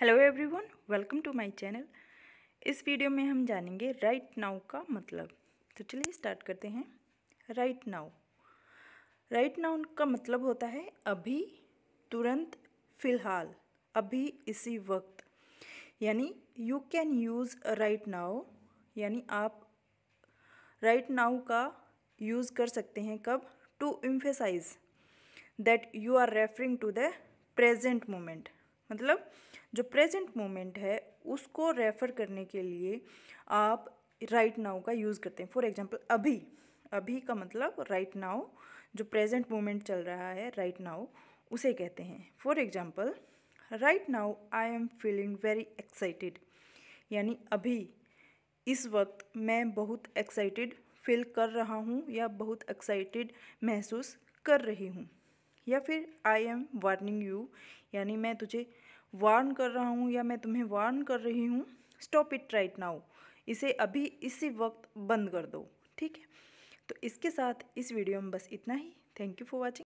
hello everyone welcome to my channel इस video में हम जानेंगे राइट नाउ का मतलब तो चलिए स्टार्ट करते हैं राइट नाउ राइट नाउ का मतलब होता है अभी तुरंत फिलहाल अभी इसी वक्त यानी you can use right now यानी आप राइट नाउ का यूज़ कर सकते हैं कब to emphasize that you are referring to the present moment मतलब जो प्रेजेंट मोमेंट है उसको रेफ़र करने के लिए आप राइट नाउ का यूज़ करते हैं फॉर एग्जांपल अभी अभी का मतलब राइट नाउ जो प्रेजेंट मोमेंट चल रहा है राइट नाउ उसे कहते हैं for example right now I am feeling very excited यानी अभी इस वक्त मैं बहुत एक्साइटेड फील कर रहा हूँ या बहुत एक्साइटेड महसूस कर रही हूँ या फिर आई एम वार्निंग यू यानी मैं तुझे वार्न कर रहा हूँ या मैं तुम्हें वार्न कर रही हूँ स्टॉप इट राइट नाउ इसे अभी इसी वक्त बंद कर दो ठीक है तो इसके साथ इस वीडियो में बस इतना ही थैंक यू फॉर वॉचिंग